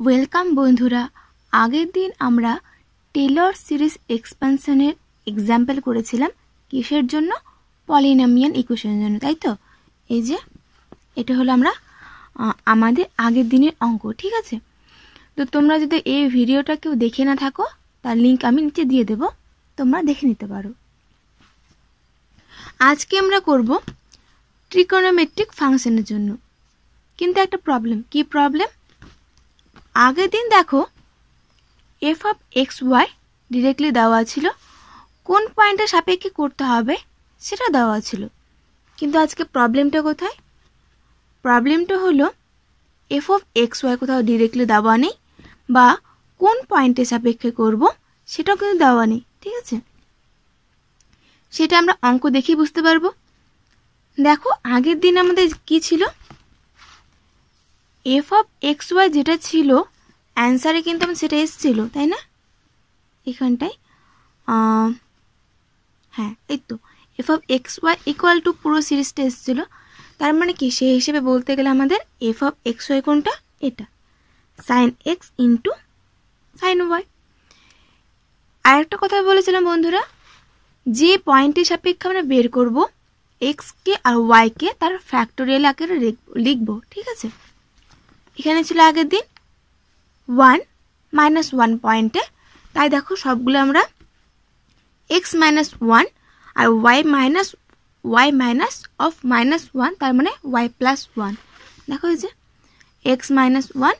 Welcome বন্ধুরা আগের দিন আমরা টেলর সিরিজ এক্সপেনশনের এক্সাম্পল করেছিলাম কিসের জন্য পলিনামিয়ান ইকুয়েশনের জন্য তাই তো এই যে এটা হলো আমরা আমাদের আগের দিনের অঙ্ক ঠিক আছে তো তোমরা যদি এই ভিডিওটা কেউ দেখে না থাকো তার লিঙ্ক আমি নিচে দিয়ে দেব তোমরা দেখে নিতে পারো আজকে আমরা করব ট্রিকোনোমেট্রিক ফাংশনের জন্য কিন্তু একটা প্রবলেম কি প্রবলেম আগের দিন দেখো f of x y directly দেওয়া ছিল কোন পয়েন্টের সাপেক্ষে করতে হবে সেটা দেওয়া ছিল কিন্তু আজকে প্রবলেমটা কোথায় প্রবলেমটা হলো এফ অফ এক্স ওয়াই কোথাও ডিরেক্টলি দেওয়া নেই বা কোন পয়েন্টের সাপেক্ষে করব সেটাও কিন্তু দেওয়া নেই ঠিক আছে সেটা আমরা অঙ্ক দেখেই বুঝতে পারবো দেখো আগের দিন আমাদের কি ছিল এফ অফ এক্স ওয়াই যেটা ছিল অ্যান্সারে কিন্তু আমি সেটা এসছিল তাই না এখানটায় হ্যাঁ এই তো f of x y equal to পুরো সিরিজটা এসেছিল তার মানে কি সেই হিসেবে বলতে গেলে আমাদের এফ অফ এক্স ওয়াই কোনটা এটা sine x into sine y আর একটা কথা বলেছিলাম বন্ধুরা যে পয়েন্টের সাপেক্ষে আমরা বের করব এক্সকে আর ওয়াইকে তার ফ্যাক্টোরিয়াল আকারে লিখব ঠিক আছে এখানে ছিল আগের দিন ওয়ান মাইনাস ওয়ান পয়েন্টে তাই দেখো সবগুলো আমরা এক্স মাইনাস ওয়ান আর y minus y minus of minus one তার মানে ওয়াই প্লাস ওয়ান দেখো যে এক্স মাইনাস ওয়ান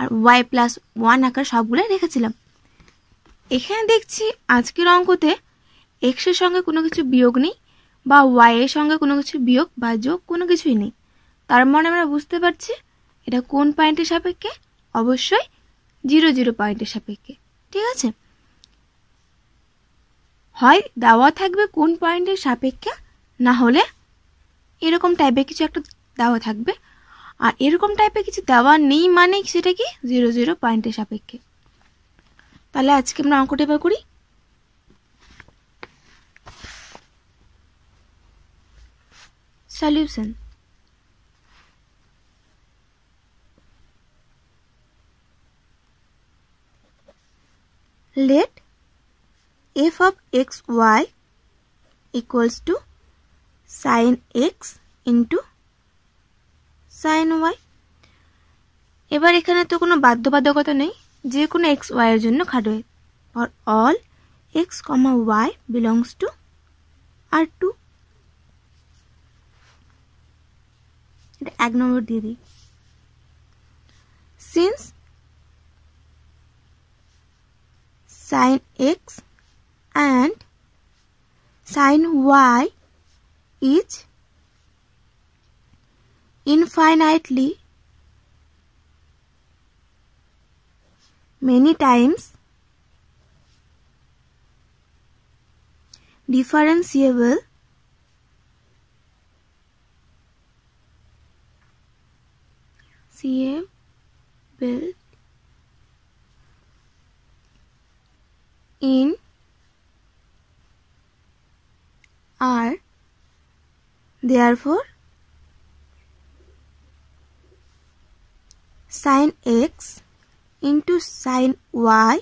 আর ওয়াই প্লাস ওয়ান আকার সবগুলো রেখেছিলাম এখানে দেখছি আজকের অঙ্কতে এক্সের সঙ্গে কোনো কিছু বিয়োগ নেই বা ওয়াইয়ের সঙ্গে কোনো কিছু বিয়োগ বা যোগ কোনো কিছুই নেই তার মানে আমরা বুঝতে পারছি এটা কোন পয়েন্টের সাপেক্ষে অবশ্যই জিরো জিরো পয়েন্টের সাপেক্ষে ঠিক আছে হয় দেওয়া থাকবে কোন পয়েন্টের সাপেক্ষে না হলে এরকম টাইপের কিছু একটা দেওয়া থাকবে আর এরকম টাইপের কিছু দেওয়া নেই মানে সেটা কি জিরো জিরো পয়েন্টের সাপেক্ষে তাহলে আজকে আমরা অঙ্কটা এবার করি solution let f of xy equals to sin x into sin y এবার এখানে তো কোনো বাধ্যবাধকতা নেই যে কোনো এক্স ওয়াই এর জন্য খাটো for all x comma y belongs to R two এটা এক নম্বর দিয়ে দিই since sin x and sin y is infinitely many times differentiable CA built in are therefore sin x into sin y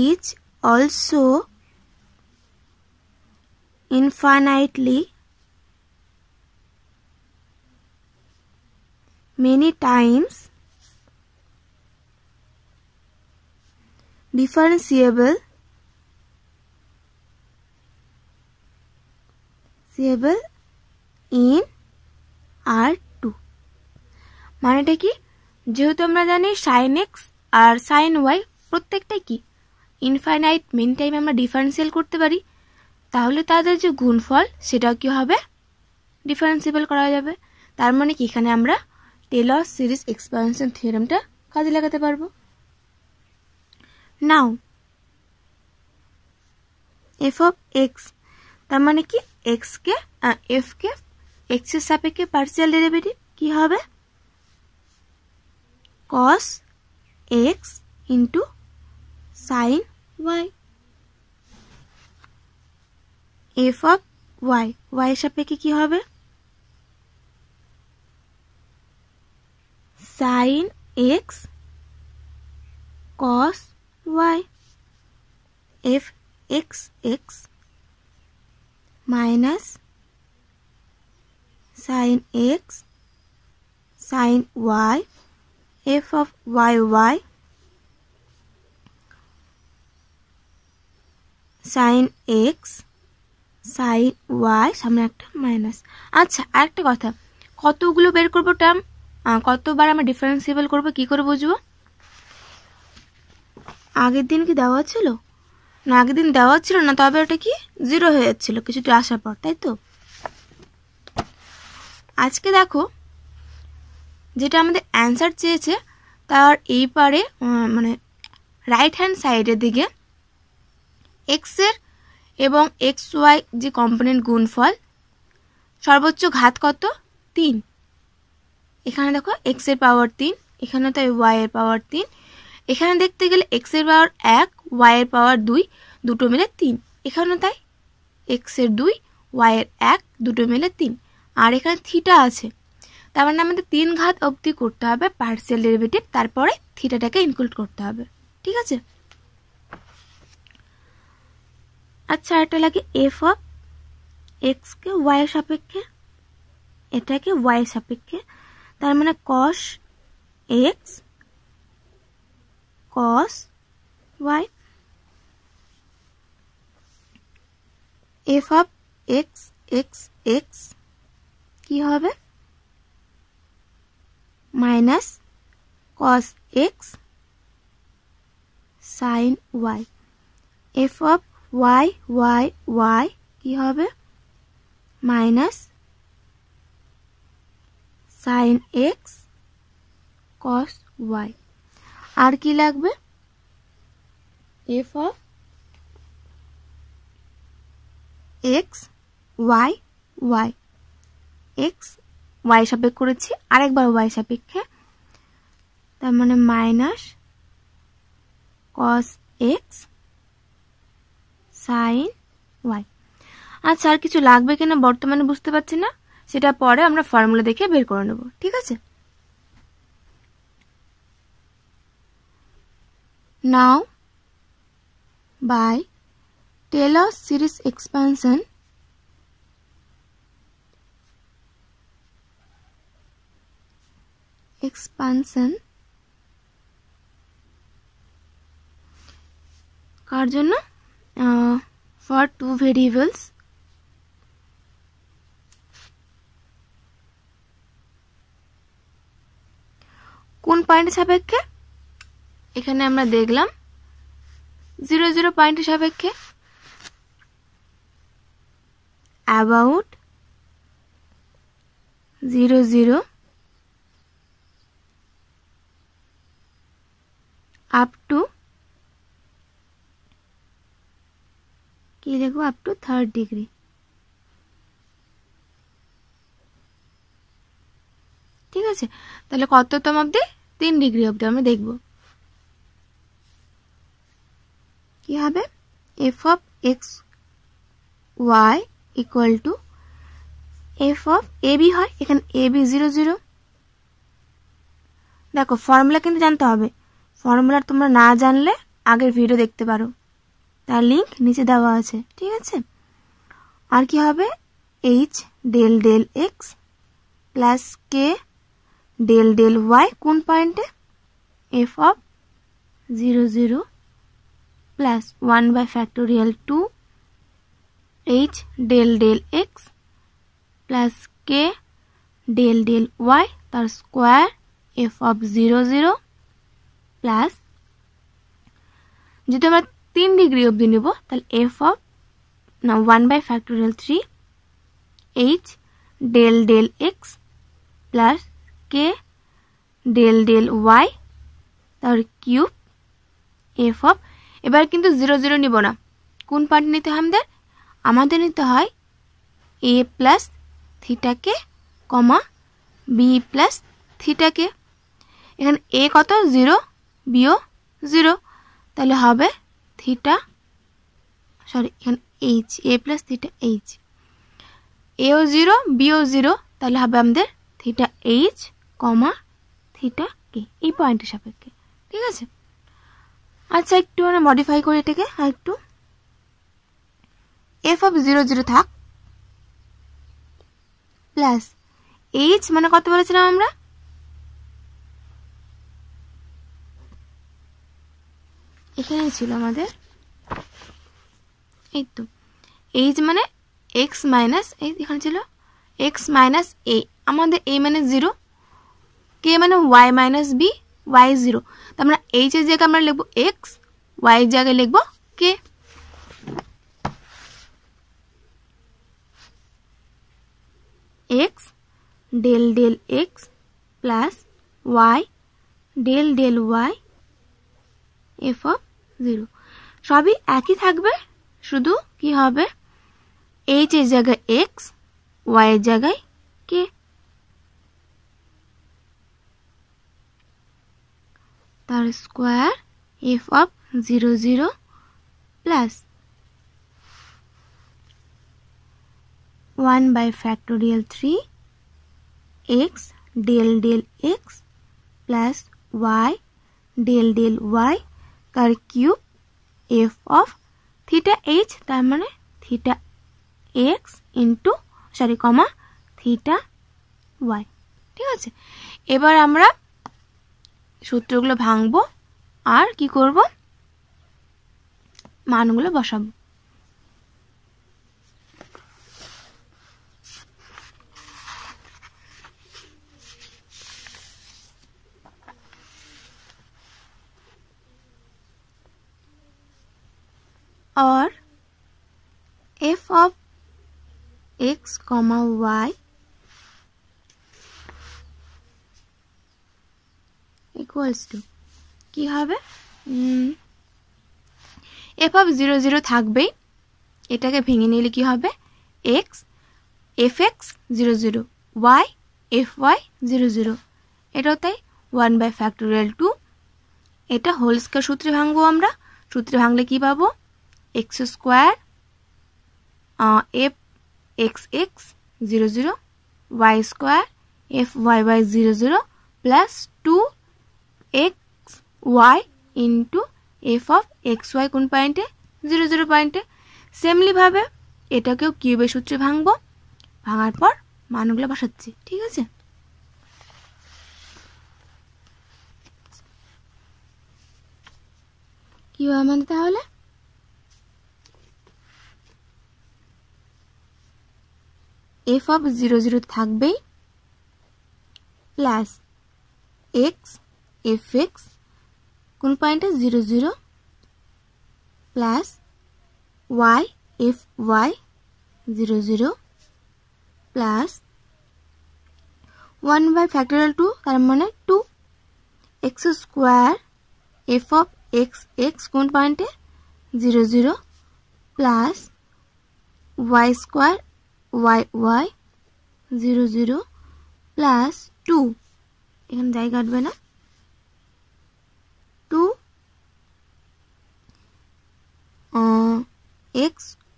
is also infinitely many times differentiable in R two মানেটা কি যেহেতু আমরা জানি সাইন এক্স আর sine y প্রত্যেকটা কি infinite many time আমরা differential করতে পারি তাহলে তাদের যে গুণফল সেটাও কী হবে ডিফারেন্সিবল করা যাবে তার মানে কি এখানে আমরা টেলর সিরিজ এক্সপানশন থিওরামটা কাজে লাগাতে পারবো नाउ एफ ऑफ एक्स तार माने कि एक्स के एफ के एक्स के सापेक्षे पार्शियल डेरिवेटिव की होबे cos x into sin y f of y y সাপেক্ষে কি হবে sin x cos y f x x minus sin x sin y f of y y sin x sine y সামনে একটা minus আচ্ছা আরেকটা কথা কতগুলো বের করবো টার্ম কতবার আমরা ডিফারেন্সিয়েবল করবো কি করে বুঝবো আগের দিন কি দেওয়া ছিল না আগের দিন দেওয়া ছিল না তবে ওটা কি জিরো হয়ে যাচ্ছিলো কিছুটা আসার পর তাই তো আজকে দেখো যেটা আমাদের অ্যান্সার চেয়েছে তার এই পারে মানে রাইট হ্যান্ড সাইডের দিকে এক্সের এবং এক্স ওয়াই যে কম্পোনেন্ট গুণফল সর্বোচ্চ ঘাত কত তিন এখানে দেখো এক্সের পাওয়ার তিন এখানে তাই ওয়াইয়ের পাওয়ার তিন এখানে দেখতে গেলে এক্সের পাওয়ার এক ওয়াইয়ের পাওয়ার দুই দুটো মিলে তিন এখানেও তাই এক্সের দুই ওয়াইয়ের এক দুটো মিলে তিন আর এখানে থিটা আছে তার মানে আমাদের তিন ঘাত অবধি করতে হবে পার্সিয়াল ডেরিভেটিভ তারপরে থিটাটাকে ইনক্লুড করতে হবে ঠিক আছে আচ্ছা এটা লাগে এফ অফ এক্সকে ওয়াইয়ের সাপেক্ষে এটাকে ওয়াইয়ের সাপেক্ষে তার মানে cos x cos y f of x x x কি হবে minus cos x sin y f of y y y কি হবে minus sin x cos y আর কি লাগবে f of x y y x y সাপেক্ষ করেছি আরেকবার ওয়াই সাপেক্ষে তার মানে minus cos x sine y আচ্ছা আর কিছু লাগবে কিনা বর্তমানে বুঝতে পারছি না সেটা পরে আমরা ফর্মুলা দেখে বের করে নেব ঠিক আছে Now, by Taylor series expansion, expansion কার for two variables. कौन पॉइंट सापेक्ष है এখানে আমরা দেখলাম জিরো জিরো পয়েন্টের সাপেক্ষে about zero zero up to কি দেখবো আপ টু থার্ড ডিগ্রি ঠিক আছে তাহলে কততম অবধি তিন ডিগ্রি অব্দি আমরা দেখবো কি হবে f of x y equal to f of a b হয় এখানে এ বি জিরো জিরো দেখো ফর্মুলা কিন্তু জানতে হবে ফর্মুলা তোমরা না জানলে আগের ভিডিও দেখতে পারো তার লিঙ্ক নিচে দেওয়া আছে ঠিক আছে আর কি হবে h del del x plus k del del y কোন পয়েন্টে f of zero zero plus 1 by factorial 2 h del del x plus k del del y তার square f of zero zero plus যদি আমরা তিন degree অবধি নেব তাহলে f of না one by factorial three h del del x plus k del del y তার cube f of এবার কিন্তু জিরো জিরো নিব না কোন পার্ট নিতে হয় আমাদের আমাদের নিতে হয় এ প্লাস থিটাকে কমা বি প্লাস থিটাকে এখানে এ কত জিরো বিও জিরো তাহলে হবে থিটা সরি এখানে h a plus theta h এও জিরো বিও জিরো তাহলে হবে আমাদের theta h comma theta k এই পয়েন্টের সাপেক্ষে ঠিক আছে আচ্ছা একটু মানে মডিফাই করি এটাকে আর একটু এফ অফ জিরো জিরো থাক প্লাস এইচ মানে কত বলেছিলাম আমরা এখানেই ছিল আমাদের এই তো এইচ মানে এক্স মাইনাস এই এখানে ছিল এক্স মাইনাস এ আমাদের এ মানে জিরো কে মানে y minus b y zero তা আমরা এইচ এর জায়গায় আমরা লিখবো এক্স ওয়াই এর জায়গায় লিখবো কে x del del x plus y del del y f of zero সবই একই থাকবে শুধু কি হবে এইচ এর জায়গায় এক্স ওয়াই এর জায়গায় তার square f of zero zero plus one by factorial three x del del x plus y del del y তার cube f of theta h তার মানে theta x into sorry comma theta y ঠিক আছে এবার আমরা সূত্রগুলো ভাঙবো আর কি করব মানগুলো বসাবো আর f of x comma y equals to কী হবে এফ অফ জিরো জিরো থাকবেই এটাকে ভেঙে নিলে কি হবে x f x zero zero y f y zero zero এটাও তাই ওয়ান বাই ফ্যাক্টোরিয়াল টু এটা হোল স্কোয়ার সূত্রে ভাঙবো আমরা সূত্রে ভাঙলে কি পাবো x square f x x zero zero y square f y y zero zero plus two x y into f of x y কোন পয়েন্টে জিরো জিরো পয়েন্টে সেমলিভাবে এটাকেও কিউবের সূত্রে ভাঙবো ভাঙার পর মানগুলো বসাচ্ছি ঠিক আছে কি হবে আমাদের তাহলে এফ অফ জিরো জিরো থাকবেই প্লাস এক্স এফ এক্স কোন পয়েন্টে zero zero plus y f y zero zero plus one by factorial two তার মানে two x square f of x x কোন পয়েন্টে zero zero plus y square y y zero zero plus two এখানে জায়গা কাটবে না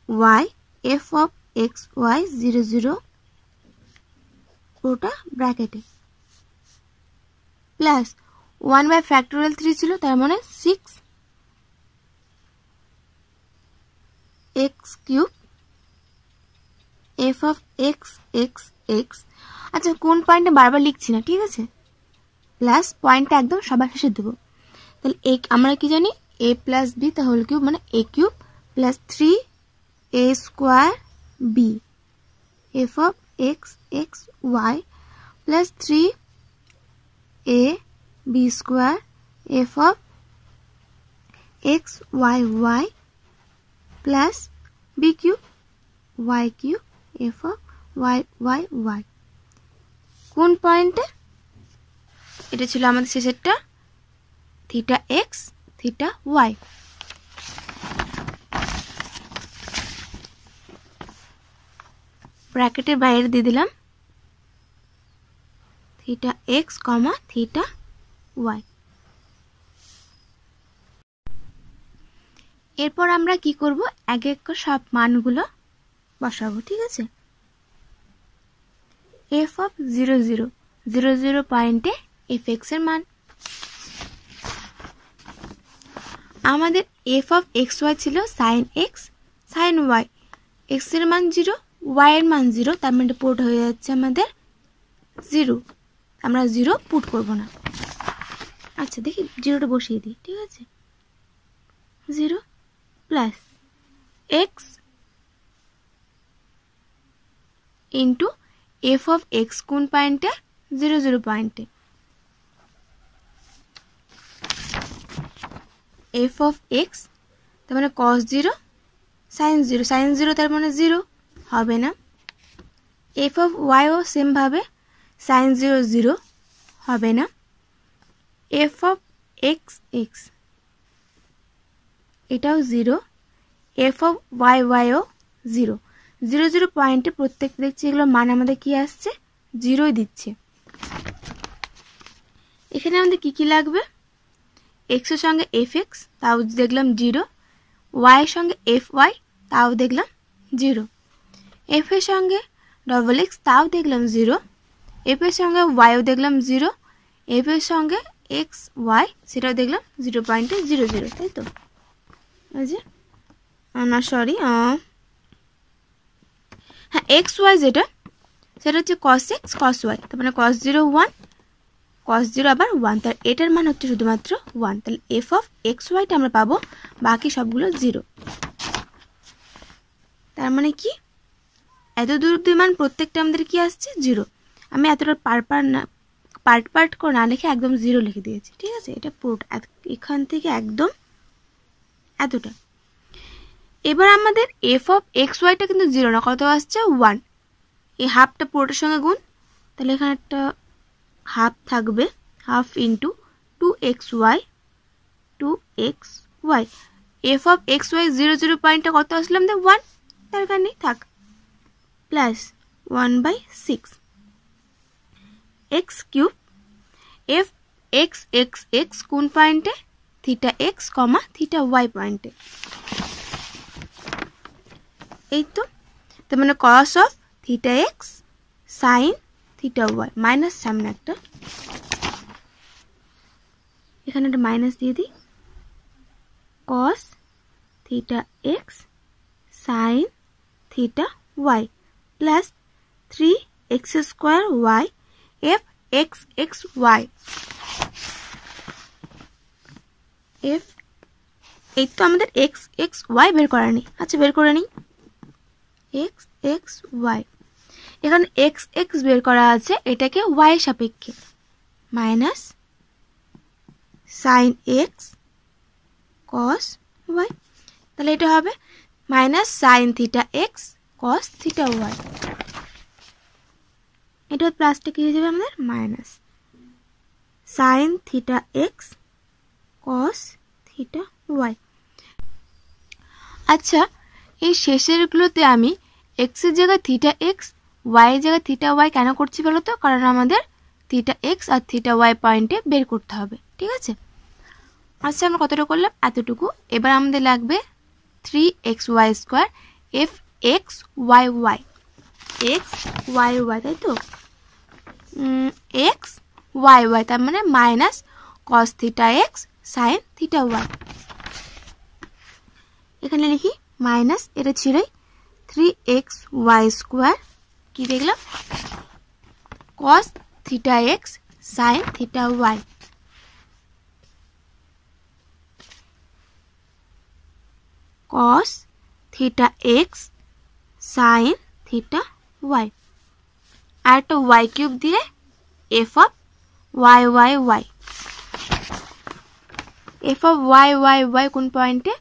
y f of x y 0 0 পুরোটা ব্র্যাকেটে plus one by factorial three ছিল তার মানে six x cube f of x x x আচ্ছা কোন পয়েন্টে বারবার লিখছি না ঠিক আছে প্লাস পয়েন্টটা একদম সবার শেষে দেবো তাহলে এ আমরা কি জানি এ প্লাস বি তাহলে কিউব মানে a cube plus three a square b f of x x y plus 3 a b square f of x y y plus b cube y cube f of y y y কোন পয়েন্টে এটা ছিল আমাদের শেষেরটা theta x theta y ব্র্যাকেটের বাইরে দিয়ে দিলাম theta x comma theta y এরপর আমরা কি করব এক এক সব মানগুলো বসাবো ঠিক আছে f of zero zero zero zero পয়েন্টে এফ এক্সের মান আমাদের এফ অফ এক্স ওয়াই ছিল সাইন এক্স সাইন ওয়াই এক্সের মান জিরো ওয়াইয়ের মান জিরো তার মানে পোর্ট হয়ে যাচ্ছে আমাদের জিরো আমরা জিরো পুট করব না আচ্ছা দেখি জিরোটা বসিয়ে দিই ঠিক আছে zero plus x into f of x কোন পয়েন্টে জিরো জিরো পয়েন্টে এফ অফ এক্স তার মানে cos zero sine zero sine zero তার মানে জিরো হবে না এফ অফ ওয়াইও সেমভাবে সাইন জিরো জিরো হবে না এফ অফ এক্স এক্স এটাও জিরো এফ অফ ওয়াই ওয়াইও জিরো জিরো জিরো পয়েন্টে প্রত্যেক দেখছি এগুলো মান আমাদের কি আসছে জিরোই দিচ্ছে এখানে আমাদের কি কি লাগবে এক্সের সঙ্গে এফ এক্স তাও দেখলাম জিরো ওয়াইয়ের সঙ্গে এফ ওয়াই তাও দেখলাম জিরো এফের সঙ্গে ডবল এক্স তাও দেখলাম জিরো এফের সঙ্গে ওয়াইও দেখলাম জিরো এফের সঙ্গে এক্স ওয়াই সেটাও দেখলাম জিরো পয়েন্ট জিরো জিরো তাই তো যে না সরি um, হ্যাঁ এক্স ওয়াই যেটা সেটা হচ্ছে কস এক্স কস ওয়াই তার মানে cos zero one cos zero আবার ওয়ান তার এটার মান হচ্ছে শুধুমাত্র ওয়ান তাহলে এফ অফ এক্স ওয়াইটা আমরা পাবো বাকি সবগুলো জিরো তার মানে কি এত দূর মান প্রত্যেকটা আমাদের কি আসছে জিরো আমি এতটা পার না পার্ট পার্ট করে না লিখে একদম জিরো লিখে দিয়েছি ঠিক আছে এটা পুরোটা এখান থেকে একদম এতটা এবার আমাদের এফ অফ এক্স ওয়াইটা কিন্তু জিরো না কত আসছে ওয়ান এই হাফটা পুরোটার সঙ্গে গুণ তাহলে এখানে একটা হাফ থাকবে half into two x y two x y f of x y zero zero পয়েন্টটা কত আসলাম আমাদের ওয়ান তার কারণেই থাক plus one by six x cube f x x x কোন পয়েন্টে theta x comma theta y পয়েন্টে এই তো তার মানে cos of theta x sine theta y minus সামনে একটা এখানে একটা মাইনাস দিয়ে দিই cos theta x sine theta y plus three x square y f x x y f এই তো আমাদের এক্স এক্স ওয়াই বের করা নেই আচ্ছা বের করে নি এক্স এক্স ওয়াই এখানে এক্স এক্স বের করা আছে এটাকে ওয়াই সাপেক্ষে minus sine x cos y তাহলে এটা হবে minus sine theta x cos theta y এটা প্লাসটা কি হয়ে যাবে আমাদের minus sine theta x cos theta y আচ্ছা এই শেষেরগুলোতে আমি এক্সের জায়গায় থিটা এক্স ওয়াইয়ের জায়গায় থিটা ওয়াই কেন করছি বলো তো কারণ আমাদের থিটা এক্স আর থিটা ওয়াই পয়েন্টে বের করতে হবে ঠিক আছে আচ্ছা আমরা কতটা করলাম এতটুকু এবার আমাদের লাগবে three x y square f x y y x y y तै तो एक्स वाई वाई तम मैं minus cos theta x sine theta y एखे लिखी माइनस एट छिड़े थ्री एक्स वाई स्कोर कि देख लस theta x sine theta y cos theta x sine theta y আর একটা ওয়াই কিউব দিলে f of y y y f of y y y কোন পয়েন্টে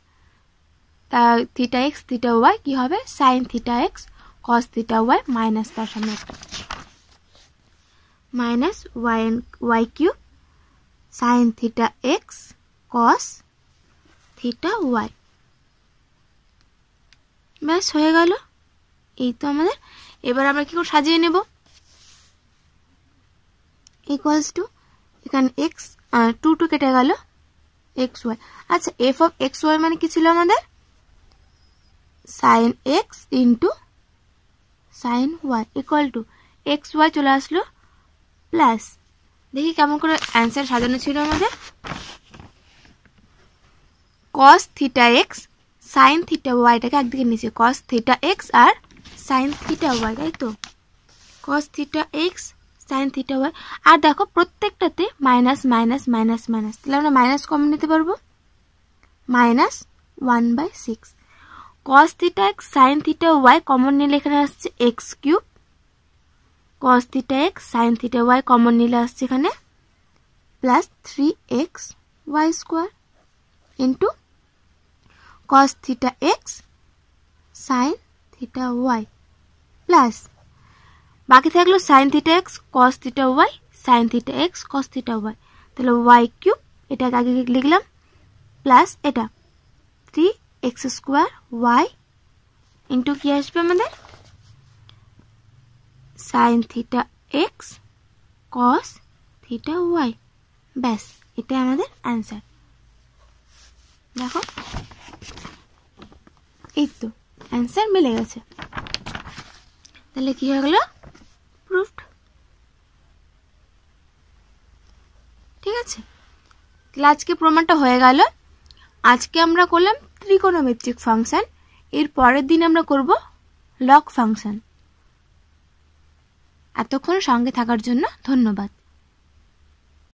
তা থিটা এক্স থিটা ওয়াই কী হবে sine theta x cos theta y minus তার সামনে minus y y cube sine theta x cos theta y ব্যাস হয়ে গেল এই তো আমাদের এবার আমরা কি করে সাজিয়ে নেব ইকুয়ালস টু এখানে এক্স টু টু কেটে গেল এক্স ওয়াই আচ্ছা এফ অফ এক্স ওয়াই মানে কি ছিল আমাদের sine x into sine y equal to x y চলে আসলো প্লাস দেখি কেমন করে অ্যান্সার সাজানো ছিল আমাদের cos theta x sine theta ওয়াইটাকে একদিকে নিচে কস থিটা এক্স আর সাইন থিটা ওয়াই তাই তো cos theta x sine theta y আর দেখো প্রত্যেকটাতে মাইনাস মাইনাস মাইনাস মাইনাস তাহলে আমরা মাইনাস কমন নিতে পারবো minus one by six cos theta x sine theta y common নিলে এখানে আসছে x cube cos theta x sine theta y common নিলে আসছে এখানে plus three x y square into cos theta x sine theta y plus বাকি থাকলো sine theta x cos theta y sine theta x cos theta y তাহলে y cube এটাকে আগে লিখলাম plus এটা three x square y into কী আসবে আমাদের sine theta x cos theta y ব্যাস এটাই আমাদের অ্যান্সার দেখো এই তো অ্যান্সার মিলে গেছে তাহলে কি হয়ে গেল প্রুফড ঠিক আছে তাহলে আজকে প্রমাণটা হয়ে গেল আজকে আমরা করলাম ত্রিকোণমেট্রিক ফাংশন এর পরের দিন আমরা করব লক ফাংশন এতক্ষণ সঙ্গে থাকার জন্য ধন্যবাদ